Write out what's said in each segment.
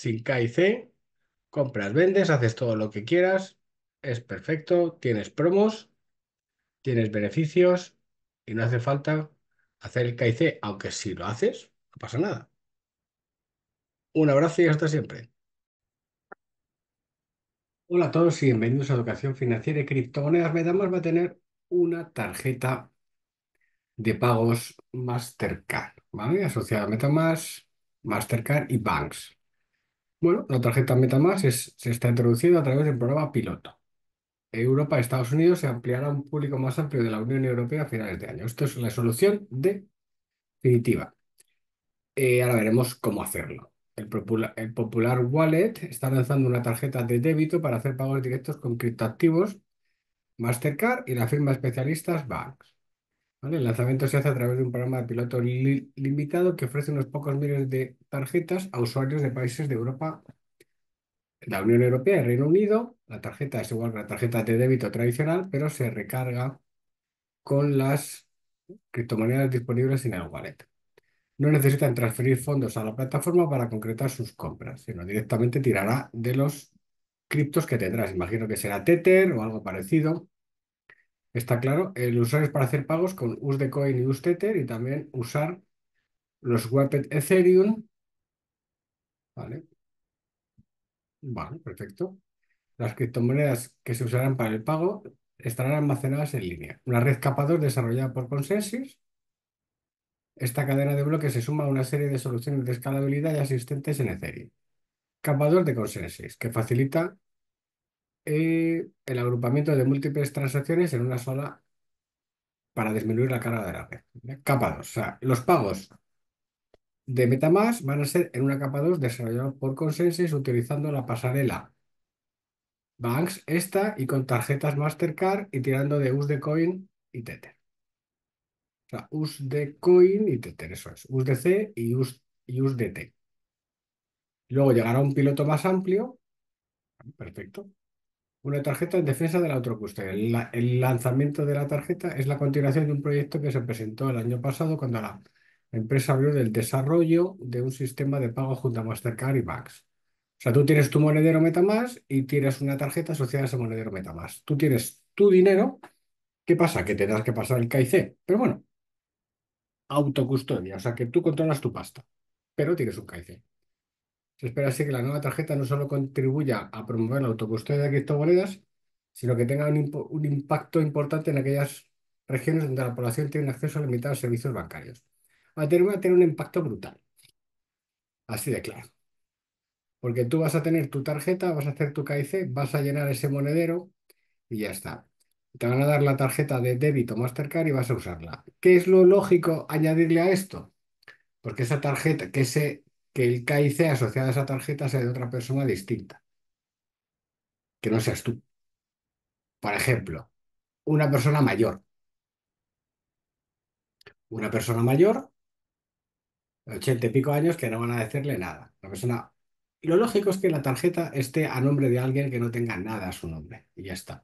sin K C, compras, vendes, haces todo lo que quieras, es perfecto, tienes promos, tienes beneficios y no hace falta hacer el K aunque si lo haces, no pasa nada. Un abrazo y hasta siempre. Hola a todos y bienvenidos a Educación Financiera y Criptomonedas. MetaMask va a tener una tarjeta de pagos Mastercard, ¿vale? Asociada a MetaMask, Mastercard y Banks. Bueno, la tarjeta MetaMask se está introduciendo a través del programa piloto. Europa y Estados Unidos se ampliará a un público más amplio de la Unión Europea a finales de año. Esto es la solución definitiva. Eh, ahora veremos cómo hacerlo. El, el Popular Wallet está lanzando una tarjeta de débito para hacer pagos directos con criptoactivos, Mastercard y la firma especialistas Banks. El lanzamiento se hace a través de un programa de piloto limitado que ofrece unos pocos miles de tarjetas a usuarios de países de Europa, la Unión Europea y Reino Unido. La tarjeta es igual que la tarjeta de débito tradicional, pero se recarga con las criptomonedas disponibles en el wallet. No necesitan transferir fondos a la plataforma para concretar sus compras, sino directamente tirará de los criptos que tendrás. Imagino que será Tether o algo parecido. Está claro, el usuario es para hacer pagos con USDcoin y USTether y también usar los wallets Ethereum. Vale. Vale, perfecto. Las criptomonedas que se usarán para el pago estarán almacenadas en línea. Una red capa desarrollada por Consensus. Esta cadena de bloques se suma a una serie de soluciones de escalabilidad ya asistentes en Ethereum. Capador de Consensus, que facilita eh, el agrupamiento de múltiples transacciones en una sola para disminuir la carga de la red. Capa 2. O sea, los pagos de MetaMask van a ser en una capa 2 desarrollados por Consensus utilizando la pasarela Banks esta y con tarjetas Mastercard y tirando de USDcoin y Tether. O sea, USDcoin y Tether, eso es. USDC y, y USDT. Luego llegará un piloto más amplio. Perfecto. Una tarjeta en defensa de la autocustodia. El, lanzamiento de la tarjeta es la continuación de un proyecto que se presentó el año pasado cuando la empresa habló del desarrollo de un sistema de pago junto a Mastercard y Max. O sea, tú tienes tu monedero MetaMask y tienes una tarjeta asociada a ese monedero MetaMask. Tú tienes tu dinero. ¿Qué pasa? Que tendrás que pasar el KIC. Pero bueno, autocustodia. O sea, que tú controlas tu pasta, pero tienes un KIC. Se espera así que la nueva tarjeta no solo contribuya a promover la autocustodia de criptomonedas, sino que tenga un, impacto importante en aquellas regiones donde la población tiene un acceso limitado a servicios bancarios. Va a tener, a tener un impacto brutal. Así de claro. Porque tú vas a tener tu tarjeta, vas a hacer tu KIC, vas a llenar ese monedero y ya está. Te van a dar la tarjeta de débito Mastercard y vas a usarla. ¿Qué es lo lógico añadirle a esto? Porque esa tarjeta, que se que el C asociado a esa tarjeta sea de otra persona distinta, que no seas tú. Por ejemplo, una persona mayor. Una persona mayor, ochenta y pico años, que no van a decirle nada. La persona... Lo lógico es que la tarjeta esté a nombre de alguien que no tenga nada a su nombre. Y ya está.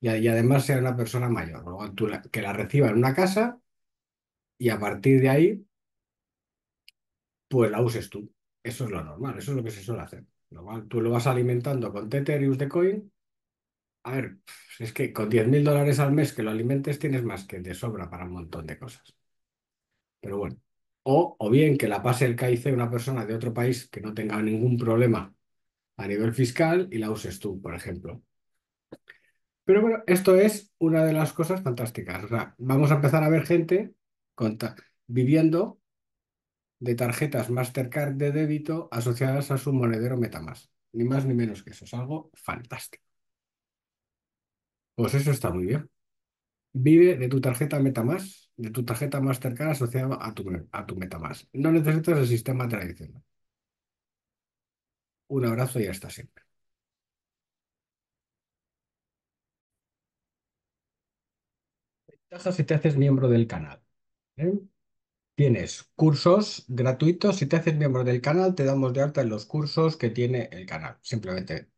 Y, además sea una persona mayor. que la reciba en una casa y a partir de ahí pues la uses tú. Eso es lo normal, eso es lo que se suele hacer. Normal, tú lo vas alimentando con Tether de coin. A ver, es que con 10.000 mil dólares al mes que lo alimentes tienes más que de sobra para un montón de cosas. Pero bueno, o, o bien que la pase el KIC una persona de otro país que no tenga ningún problema a nivel fiscal y la uses tú, por ejemplo. Pero bueno, esto es una de las cosas fantásticas. vamos a empezar a ver gente viviendo de tarjetas Mastercard de débito asociadas a su monedero Metamask. Ni más ni menos que eso. Es algo fantástico. Pues eso está muy bien. Vive de tu tarjeta Metamask, de tu tarjeta Mastercard asociada a tu, a tu Metamask. No necesitas el sistema tradicional. Un abrazo y hasta siempre. Ventaja si te haces miembro del canal. ¿eh? Tienes cursos gratuitos. Si te haces miembro del canal, te damos de alta en los cursos que tiene el canal. Simplemente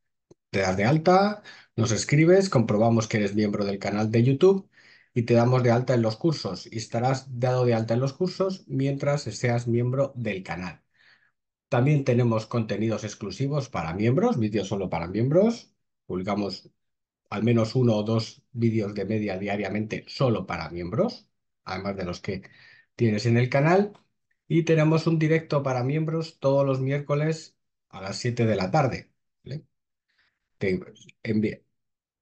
te das de alta, nos escribes, comprobamos que eres miembro del canal de YouTube y te damos de alta en los cursos. Y estarás dado de alta en los cursos mientras seas miembro del canal. También tenemos contenidos exclusivos para miembros, vídeos solo para miembros. Publicamos al menos uno o dos vídeos de media diariamente solo para miembros, además de los que tienes en el canal y tenemos un directo para miembros todos los miércoles a las 7 de la tarde.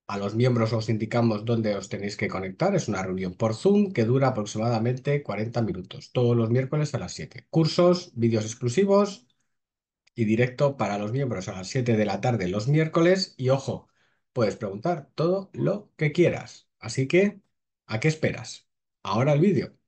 a los miembros os indicamos dónde os tenéis que conectar. Es una reunión por Zoom que dura aproximadamente 40 minutos, todos los miércoles a las 7. Cursos, vídeos exclusivos y directo para los miembros a las 7 de la tarde los miércoles. Y ojo, puedes preguntar todo lo que quieras. Así que, ¿a qué esperas? Ahora el vídeo.